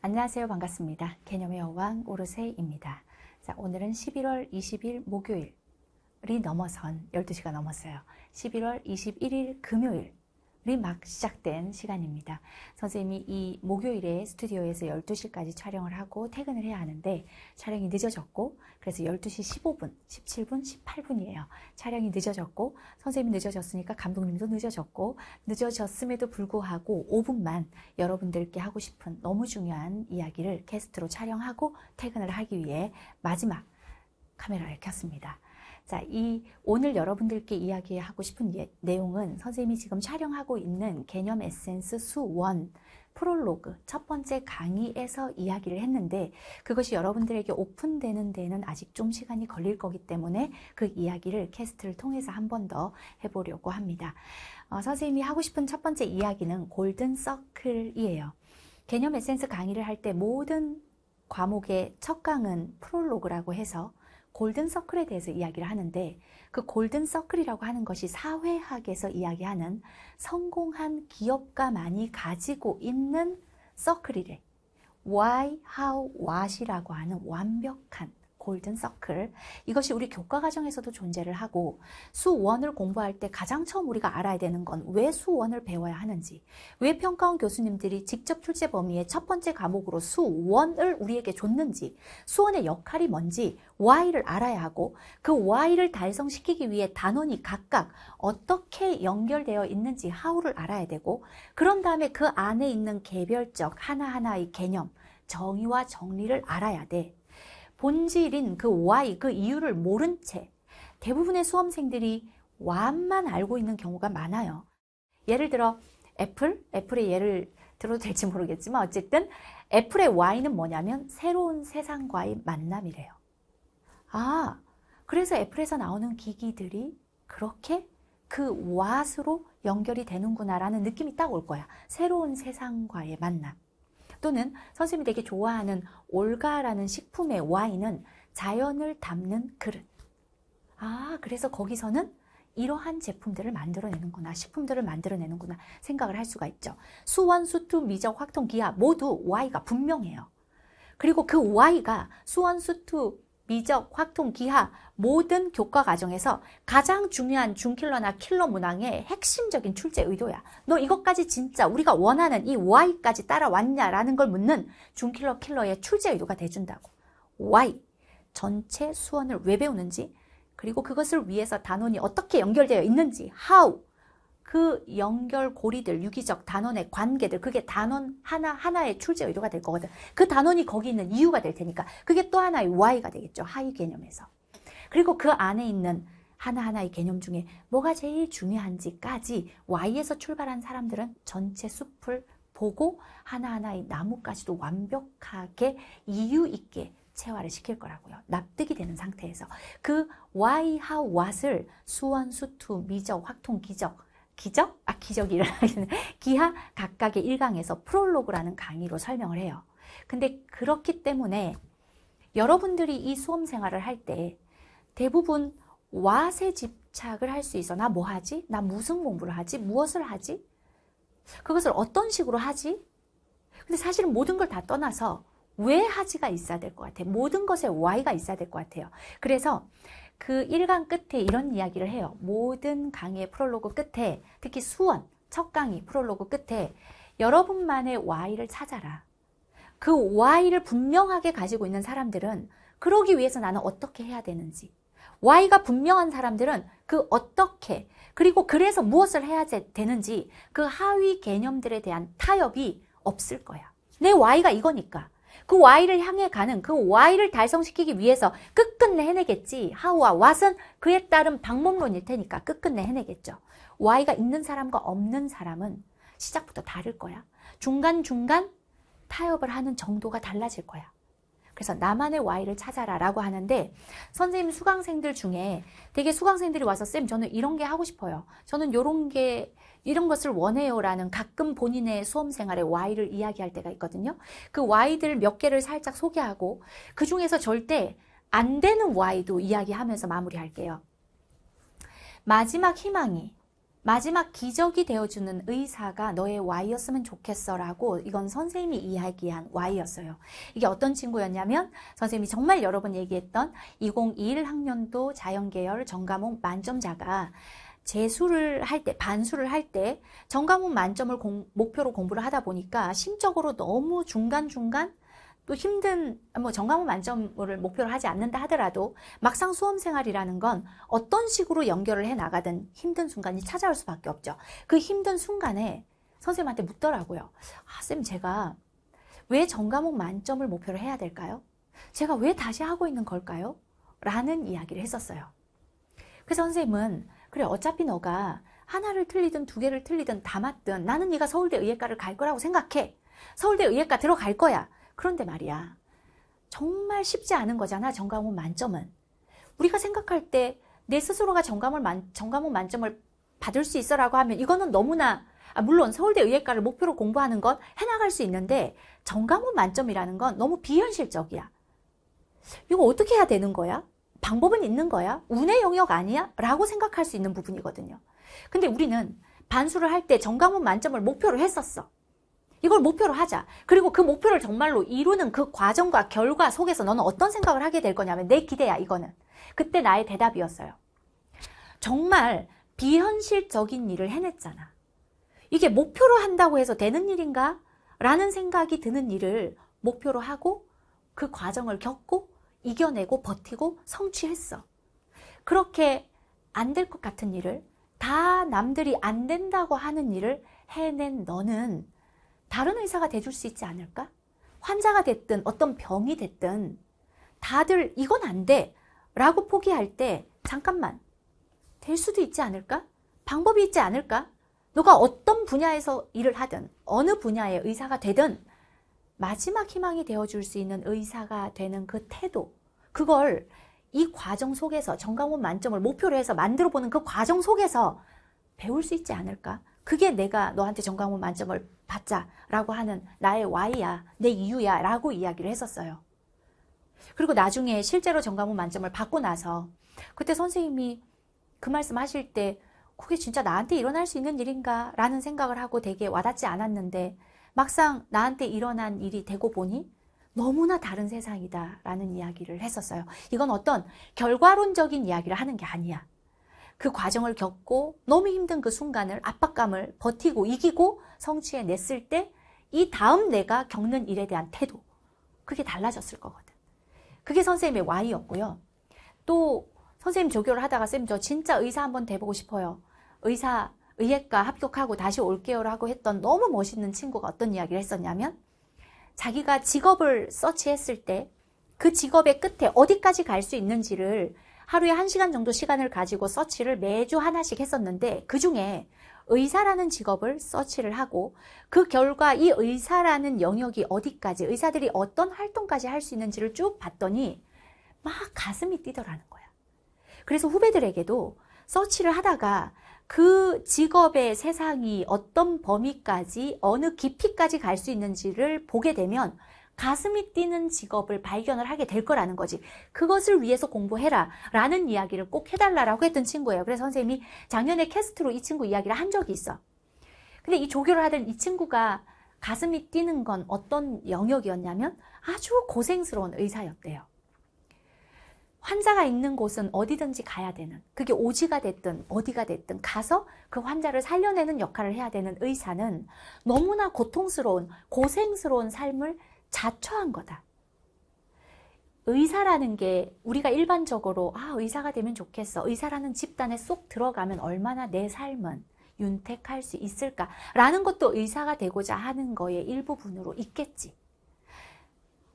안녕하세요. 반갑습니다. 개념의 여왕 오르세입니다. 자, 오늘은 11월 20일 목요일이 넘어선 12시가 넘었어요. 11월 21일 금요일 막 시작된 시간입니다. 선생님이 이 목요일에 스튜디오에서 12시까지 촬영을 하고 퇴근을 해야 하는데 촬영이 늦어졌고 그래서 12시 15분, 17분, 18분이에요. 촬영이 늦어졌고 선생님이 늦어졌으니까 감독님도 늦어졌고 늦어졌음에도 불구하고 5분만 여러분들께 하고 싶은 너무 중요한 이야기를 캐스트로 촬영하고 퇴근을 하기 위해 마지막 카메라를 켰습니다. 자, 이 오늘 여러분들께 이야기하고 싶은 예, 내용은 선생님이 지금 촬영하고 있는 개념 에센스 수원 프롤로그 첫 번째 강의에서 이야기를 했는데 그것이 여러분들에게 오픈되는 데는 아직 좀 시간이 걸릴 거기 때문에 그 이야기를 캐스트를 통해서 한 번 더 해보려고 합니다. 어, 선생님이 하고 싶은 첫 번째 이야기는 골든 서클이에요. 개념 에센스 강의를 할 때 모든 과목의 첫 강은 프롤로그라고 해서 골든 서클에 대해서 이야기를 하는데 그 골든 서클이라고 하는 것이 사회학에서 이야기하는 성공한 기업가만이 가지고 있는 서클이래. why, how, what이라고 하는 완벽한 골든 서클 이것이 우리 교과 과정에서도 존재를 하고 수원을 공부할 때 가장 처음 우리가 알아야 되는 건 왜 수원을 배워야 하는지 왜 평가원 교수님들이 직접 출제 범위의 첫 번째 과목으로 수원을 우리에게 줬는지 수원의 역할이 뭔지 why를 알아야 하고 그 why를 달성시키기 위해 단원이 각각 어떻게 연결되어 있는지 how를 알아야 되고 그런 다음에 그 안에 있는 개별적 하나하나의 개념 정의와 정리를 알아야 돼. 본질인 그 why, 그 이유를 모른 채 대부분의 수험생들이 why만 알고 있는 경우가 많아요. 예를 들어 애플, 애플의 예를 들어도 될지 모르겠지만 어쨌든 애플의 why는 뭐냐면 새로운 세상과의 만남이래요. 아, 그래서 애플에서 나오는 기기들이 그렇게 그 what으로 연결이 되는구나라는 느낌이 딱 올 거야. 새로운 세상과의 만남. 또는 선생님이 되게 좋아하는 올가라는 식품의 와인은 자연을 담는 그릇. 아, 그래서 거기서는 이러한 제품들을 만들어내는구나, 식품들을 만들어내는구나 생각을 할 수가 있죠. 수원, 수투, 미적, 확통, 기아 모두 Y가 분명해요. 그리고 그 Y가 수원, 수투, 미적, 확통, 기하 모든 교과 과정에서 가장 중요한 중킬러나 킬러 문항의 핵심적인 출제 의도야. 너 이것까지 진짜 우리가 원하는 이 why까지 따라왔냐라는 걸 묻는 중킬러 킬러의 출제 의도가 돼준다고. why 전체 수원을 왜 배우는지 그리고 그것을 위해서 단원이 어떻게 연결되어 있는지 how 그 연결고리들, 유기적 단원의 관계들, 그게 단원 하나하나의 출제 의도가 될 거거든. 그 단원이 거기 있는 이유가 될 테니까. 그게 또 하나의 why가 되겠죠. 하위 개념에서. 그리고 그 안에 있는 하나하나의 개념 중에 뭐가 제일 중요한지까지 Y에서 출발한 사람들은 전체 숲을 보고 하나하나의 나뭇가지도 완벽하게 이유 있게 체화를 시킬 거라고요. 납득이 되는 상태에서 그 why, how, what을 수원, 수투, 미적, 확통, 기적 기적, 아 기적이라 는 기하 각각의 1강에서 프롤로그라는 강의로 설명을 해요. 근데 그렇기 때문에 여러분들이 이 수험 생활을 할 때 대부분 왓에 집착을 할 수 있어. 나 뭐 하지? 나 무슨 공부를 하지? 무엇을 하지? 그것을 어떤 식으로 하지? 근데 사실은 모든 걸 다 떠나서 왜 하지가 있어야 될 것같아 모든 것에 why가 있어야 될 것 같아요. 그래서 그 1강 끝에 이런 이야기를 해요. 모든 강의 프롤로그 끝에 특히 수원 첫 강의 프롤로그 끝에 여러분만의 Y를 찾아라. 그 Y를 분명하게 가지고 있는 사람들은 그러기 위해서 나는 어떻게 해야 되는지 Y가 분명한 사람들은 그 어떻게 그리고 그래서 무엇을 해야 되는지 그 하위 개념들에 대한 타협이 없을 거야. 내 Y가 이거니까. 그 Y를 향해 가는 그 Y를 달성시키기 위해서 끝끝내 해내겠지. 하우와 왓은 그에 따른 방법론일 테니까 끝끝내 해내겠죠. Y가 있는 사람과 없는 사람은 시작부터 다를 거야. 중간중간 타협을 하는 정도가 달라질 거야. 그래서 나만의 Y를 찾아라 라고 하는데 선생님 수강생들 중에 되게 수강생들이 와서 쌤 저는 이런 게 하고 싶어요. 저는 이런 게 이런 것을 원해요 라는 가끔 본인의 수험생활의 Y를 이야기할 때가 있거든요. 그 Y들 몇 개를 살짝 소개하고 그 중에서 절대 안 되는 Y도 이야기하면서 마무리할게요. 마지막 희망이 마지막 기적이 되어주는 의사가 너의 Y였으면 좋겠어라고 이건 선생님이 이야기한 Y였어요. 이게 어떤 친구였냐면 선생님이 정말 여러 번 얘기했던 2021 학년도 자연계열 전과목 만점자가 재수를 할 때, 반수를 할 때 전과목 만점을 공, 목표로 공부를 하다 보니까 심적으로 너무 중간중간 또 힘든 뭐 전과목 만점을 목표로 하지 않는다 하더라도 막상 수험 생활이라는 건 어떤 식으로 연결을 해 나가든 힘든 순간이 찾아올 수밖에 없죠. 그 힘든 순간에 선생님한테 묻더라고요. 아, 쌤 제가 왜 전과목 만점을 목표로 해야 될까요? 제가 왜 다시 하고 있는 걸까요? 라는 이야기를 했었어요. 그래서 선생님은 그래 어차피 너가 하나를 틀리든 두 개를 틀리든 다 맞든 나는 네가 서울대 의예과를 갈 거라고 생각해. 서울대 의예과 들어갈 거야. 그런데 말이야. 정말 쉽지 않은 거잖아. 정감원 만점은. 우리가 생각할 때 내 스스로가 정감을 만, 정감원 만점을 받을 수 있어라고 하면 이거는 너무나 아, 물론 서울대 의예과를 목표로 공부하는 건 해나갈 수 있는데 정감원 만점이라는 건 너무 비현실적이야. 이거 어떻게 해야 되는 거야? 방법은 있는 거야? 운의 영역 아니야? 라고 생각할 수 있는 부분이거든요. 근데 우리는 반수를 할 때 정감원 만점을 목표로 했었어. 이걸 목표로 하자. 그리고 그 목표를 정말로 이루는 그 과정과 결과 속에서 너는 어떤 생각을 하게 될 거냐면 내 기대야 이거는. 그때 나의 대답이었어요. 정말 비현실적인 일을 해냈잖아. 이게 목표로 한다고 해서 되는 일인가? 라는 생각이 드는 일을 목표로 하고 그 과정을 겪고 이겨내고 버티고 성취했어. 그렇게 안 될 것 같은 일을 다 남들이 안 된다고 하는 일을 해낸 너는 다른 의사가 대줄수 있지 않을까? 환자가 됐든 어떤 병이 됐든 다들 이건 안 돼 라고 포기할 때 잠깐만 될 수도 있지 않을까? 방법이 있지 않을까? 누가 어떤 분야에서 일을 하든 어느 분야의 의사가 되든 마지막 희망이 되어줄 수 있는 의사가 되는 그 태도 그걸 이 과정 속에서 정강원 만점을 목표로 해서 만들어 보는 그 과정 속에서 배울 수 있지 않을까? 그게 내가 너한테 정강원 만점을 받자라고 하는 나의 Y야, 내 이유야 라고 이야기를 했었어요. 그리고 나중에 실제로 정가문 만점을 받고 나서 그때 선생님이 그 말씀 하실 때 그게 진짜 나한테 일어날 수 있는 일인가 라는 생각을 하고 되게 와닿지 않았는데 막상 나한테 일어난 일이 되고 보니 너무나 다른 세상이다 라는 이야기를 했었어요. 이건 어떤 결과론적인 이야기를 하는 게 아니야. 그 과정을 겪고 너무 힘든 그 순간을 압박감을 버티고 이기고 성취해 냈을 때 이 다음 내가 겪는 일에 대한 태도 그게 달라졌을 거거든. 그게 선생님의 와이였고요또 선생님 조교를 하다가 선생님 저 진짜 의사 한번 돼보고 싶어요. 의사 의예과 합격하고 다시 올게요라고 했던 너무 멋있는 친구가 어떤 이야기를 했었냐면 자기가 직업을 서치했을 때 그 직업의 끝에 어디까지 갈 수 있는지를 하루에 1시간 정도 시간을 가지고 서치를 매주 하나씩 했었는데 그 중에 의사라는 직업을 서치를 하고 그 결과 이 의사라는 영역이 어디까지 의사들이 어떤 활동까지 할 수 있는지를 쭉 봤더니 막 가슴이 뛰더라는 거야. 그래서 후배들에게도 서치를 하다가 그 직업의 세상이 어떤 범위까지 어느 깊이까지 갈 수 있는지를 보게 되면 가슴이 뛰는 직업을 발견을 하게 될 거라는 거지. 그것을 위해서 공부해라 라는 이야기를 꼭 해달라고 라 했던 친구예요. 그래서 선생님이 작년에 캐스트로 이 친구 이야기를 한 적이 있어. 근데 이 조교를 하던 이 친구가 가슴이 뛰는 건 어떤 영역이었냐면 아주 고생스러운 의사였대요. 환자가 있는 곳은 어디든지 가야 되는 그게 오지가 됐든 어디가 됐든 가서 그 환자를 살려내는 역할을 해야 되는 의사는 너무나 고통스러운 고생스러운 삶을 자처한 거다. 의사라는 게 우리가 일반적으로 아 의사가 되면 좋겠어 의사라는 집단에 쏙 들어가면 얼마나 내 삶은 윤택할 수 있을까라는 것도 의사가 되고자 하는 거의 일부분으로 있겠지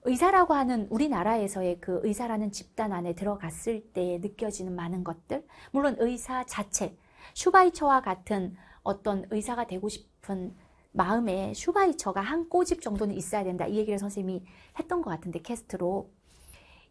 의사라고 하는 우리나라에서의 그 의사라는 집단 안에 들어갔을 때 느껴지는 많은 것들 물론 의사 자체 슈바이처와 같은 어떤 의사가 되고 싶은 마음에 슈바이처가 한 꼬집 정도는 있어야 된다. 이 얘기를 선생님이 했던 것 같은데 캐스트로.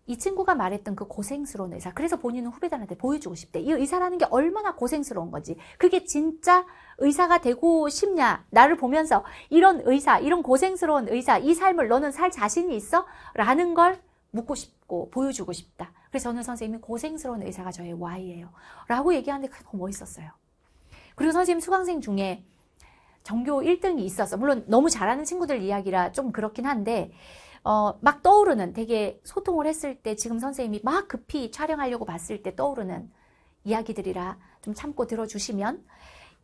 이 친구가 말했던 그 고생스러운 의사 그래서 본인은 후배들한테 보여주고 싶대 이 의사라는 게 얼마나 고생스러운 건지 그게 진짜 의사가 되고 싶냐 나를 보면서 이런 의사 이런 고생스러운 의사 이 삶을 너는 살 자신이 있어? 라는 걸 묻고 싶고 보여주고 싶다 그래서 저는 선생님이 고생스러운 의사가 저의 Y예요 라고 얘기하는데 그게 너무 멋있었어요 그리고 선생님 수강생 중에 전교 1등이 있었어. 물론 너무 잘하는 친구들 이야기라 좀 그렇긴 한데 어, 막 떠오르는 되게 소통을 했을 때 지금 선생님이 막 급히 촬영하려고 봤을 때 떠오르는 이야기들이라 좀 참고 들어주시면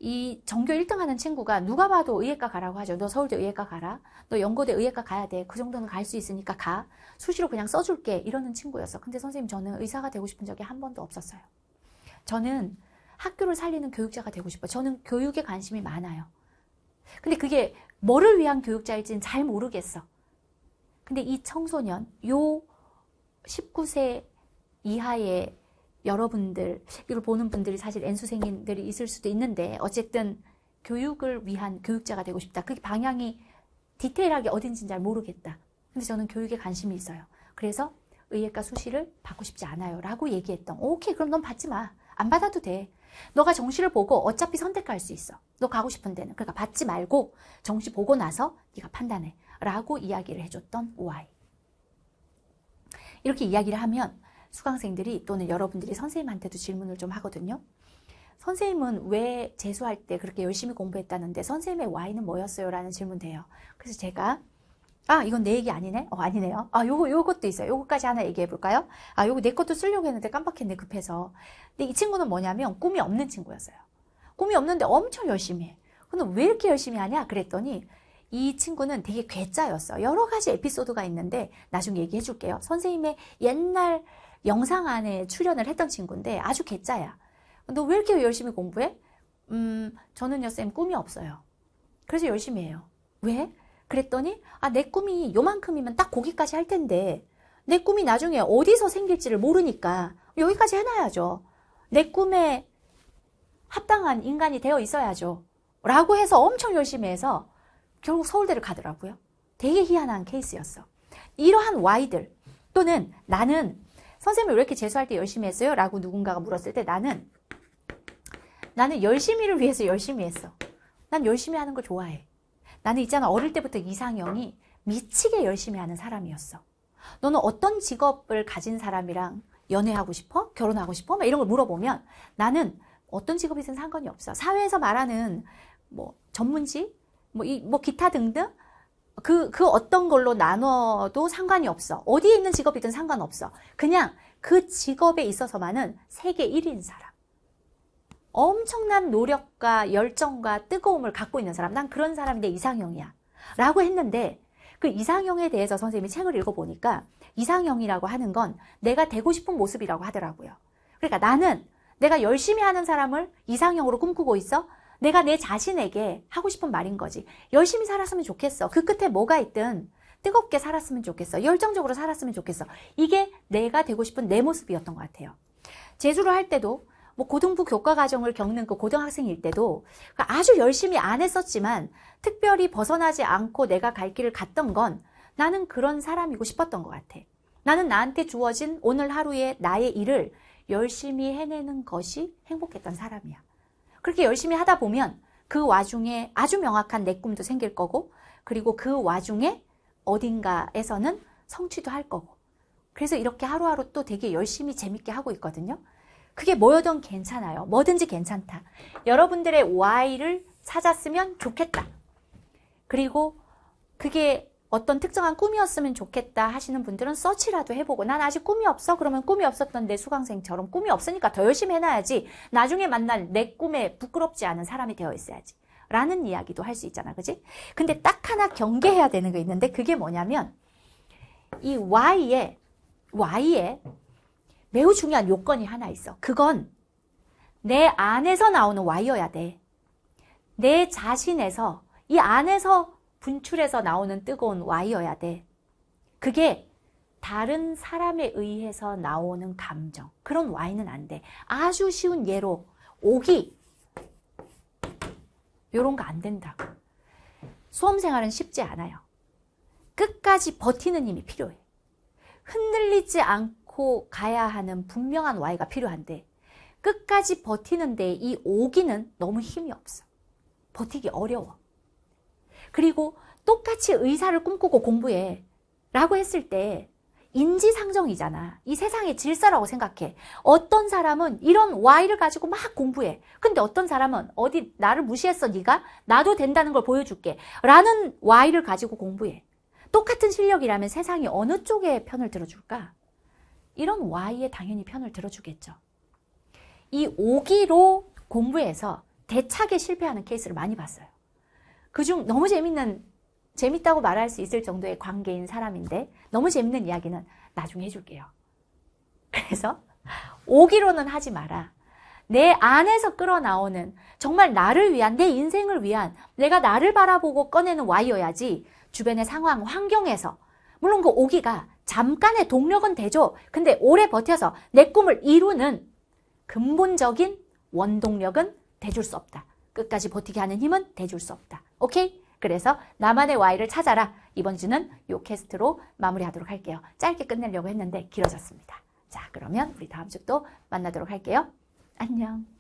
이 전교 1등 하는 친구가 누가 봐도 의예과 가라고 하죠. 너 서울대 의예과 가라. 너 연고대 의예과 가야 돼. 그 정도는 갈 수 있으니까 가. 수시로 그냥 써줄게. 이러는 친구였어. 근데 선생님 저는 의사가 되고 싶은 적이 한 번도 없었어요. 저는 학교를 살리는 교육자가 되고 싶어요. 저는 교육에 관심이 많아요. 근데 그게 뭐를 위한 교육자일지는 잘 모르겠어. 근데 이 청소년, 요 19세 이하의 여러분들, 이걸 보는 분들이 사실 N수생인들이 있을 수도 있는데, 어쨌든 교육을 위한 교육자가 되고 싶다. 그게 방향이 디테일하게 어딘지는 잘 모르겠다. 근데 저는 교육에 관심이 있어요. 그래서 의예과 수시를 받고 싶지 않아요. 라고 얘기했던. 오케이, 그럼 넌 받지 마. 안 받아도 돼. 너가 정시를 보고 어차피 선택할 수 있어. 너 가고 싶은 데는. 그러니까 받지 말고 정시 보고 나서 네가 판단해. 라고 이야기를 해줬던 오아이. 이렇게 이야기를 하면 수강생들이 또는 여러분들이 선생님한테도 질문을 좀 하거든요. 선생님은 왜 재수할 때 그렇게 열심히 공부했다는데 선생님의 Y는 뭐였어요? 라는 질문 돼요. 그래서 제가 아 이건 내 얘기 아니네? 어 아니네요. 아 요거 요것도 있어요. 요거까지 하나 얘기해 볼까요? 아 요거 내 것도 쓰려고 했는데 깜빡했네 급해서. 근데 이 친구는 뭐냐면 꿈이 없는 친구였어요. 꿈이 없는데 엄청 열심히 해. 근데 왜 이렇게 열심히 하냐? 그랬더니 이 친구는 되게 괴짜였어. 여러 가지 에피소드가 있는데 나중에 얘기해 줄게요. 선생님의 옛날 영상 안에 출연을 했던 친구인데 아주 괴짜야. 너 왜 이렇게 열심히 공부해? 음, 저는요, 쌤, 꿈이 없어요. 그래서 열심히 해요. 왜? 그랬더니 아 내 꿈이 요만큼이면 딱 거기까지 할 텐데 내 꿈이 나중에 어디서 생길지를 모르니까 여기까지 해놔야죠. 내 꿈에 합당한 인간이 되어 있어야죠. 라고 해서 엄청 열심히 해서 결국 서울대를 가더라고요. 되게 희한한 케이스였어. 이러한 와이들 또는 나는 선생님 왜 이렇게 재수할 때 열심히 했어요? 라고 누군가가 물었을 때 나는 나는 열심히를 위해서 열심히 했어. 난 열심히 하는 걸 좋아해. 나는 있잖아 어릴 때부터 이상형이 미치게 열심히 하는 사람이었어. 너는 어떤 직업을 가진 사람이랑 연애하고 싶어? 결혼하고 싶어? 막 이런 걸 물어보면 나는 어떤 직업이든 상관이 없어. 사회에서 말하는 뭐 전문직, 뭐 이 뭐 기타 등등 그, 그 어떤 걸로 나눠도 상관이 없어. 어디에 있는 직업이든 상관없어. 그냥 그 직업에 있어서만은 세계 1인 사람. 엄청난 노력과 열정과 뜨거움을 갖고 있는 사람 난 그런 사람이내 이상형이야 라고 했는데 그 이상형에 대해서 선생님이 책을 읽어보니까 이상형이라고 하는 건 내가 되고 싶은 모습이라고 하더라고요 그러니까 나는 내가 열심히 하는 사람을 이상형으로 꿈꾸고 있어 내가 내 자신에게 하고 싶은 말인 거지 열심히 살았으면 좋겠어 그 끝에 뭐가 있든 뜨겁게 살았으면 좋겠어 열정적으로 살았으면 좋겠어 이게 내가 되고 싶은 내 모습이었던 것 같아요 재수를 할 때도 뭐 고등부 교과 과정을 겪는 그 고등학생일 때도 그러니까 아주 열심히 안 했었지만 특별히 벗어나지 않고 내가 갈 길을 갔던 건 나는 그런 사람이고 싶었던 것 같아. 나는 나한테 주어진 오늘 하루의 나의 일을 열심히 해내는 것이 행복했던 사람이야. 그렇게 열심히 하다 보면 그 와중에 아주 명확한 내 꿈도 생길 거고 그리고 그 와중에 어딘가에서는 성취도 할 거고 그래서 이렇게 하루하루 또 되게 열심히 재밌게 하고 있거든요. 그게 뭐여든 괜찮아요. 뭐든지 괜찮다. 여러분들의 why를 찾았으면 좋겠다. 그리고 그게 어떤 특정한 꿈이었으면 좋겠다 하시는 분들은 서치라도 해보고 난 아직 꿈이 없어 그러면 꿈이 없었던 내 수강생처럼 꿈이 없으니까 더 열심히 해놔야지 나중에 만날 내 꿈에 부끄럽지 않은 사람이 되어 있어야지 라는 이야기도 할 수 있잖아 그지 근데 딱 하나 경계해야 되는 게 있는데 그게 뭐냐면 이 y에 y에 매우 중요한 요건이 하나 있어. 그건 내 안에서 나오는 와이어야 돼. 내 자신에서 이 안에서 분출해서 나오는 뜨거운 와이어야 돼. 그게 다른 사람에 의해서 나오는 감정. 그런 와인은안 돼. 아주 쉬운 예로 오기. 요런 거 안 된다고. 수험생활은 쉽지 않아요. 끝까지 버티는 힘이 필요해. 흔들리지 않고 않고 가야 하는 분명한 와이가 필요한데 끝까지 버티는데 이 오기는 너무 힘이 없어. 버티기 어려워. 그리고 똑같이 의사를 꿈꾸고 공부해 라고 했을 때 인지상정이잖아. 이 세상의 질서라고 생각해. 어떤 사람은 이런 와이를 가지고 막 공부해. 근데 어떤 사람은 어디 나를 무시했어 네가? 나도 된다는 걸 보여줄게. 라는 와이를 가지고 공부해. 똑같은 실력이라면 세상이 어느 쪽에 편을 들어줄까? 이런 Y에 당연히 편을 들어주겠죠. 이 오기로 공부해서 대차게 실패하는 케이스를 많이 봤어요. 그중 너무 재밌는 재밌다고 말할 수 있을 정도의 관계인 사람인데 너무 재밌는 이야기는 나중에 해줄게요. 그래서 오기로는 하지 마라. 내 안에서 끌어나오는 정말 나를 위한 내 인생을 위한 내가 나를 바라보고 꺼내는 와이어야지 주변의 상황 환경에서 물론 그 오기가 잠깐의 동력은 되죠. 근데 오래 버텨서 내 꿈을 이루는 근본적인 원동력은 대줄수 없다. 끝까지 버티게 하는 힘은 대줄수 없다. 오케이? 그래서 나만의 Y를 찾아라. 이번 주는 요 캐스트로 마무리하도록 할게요. 짧게 끝내려고 했는데 길어졌습니다. 자, 그러면 우리 다음 주 또 만나도록 할게요. 안녕.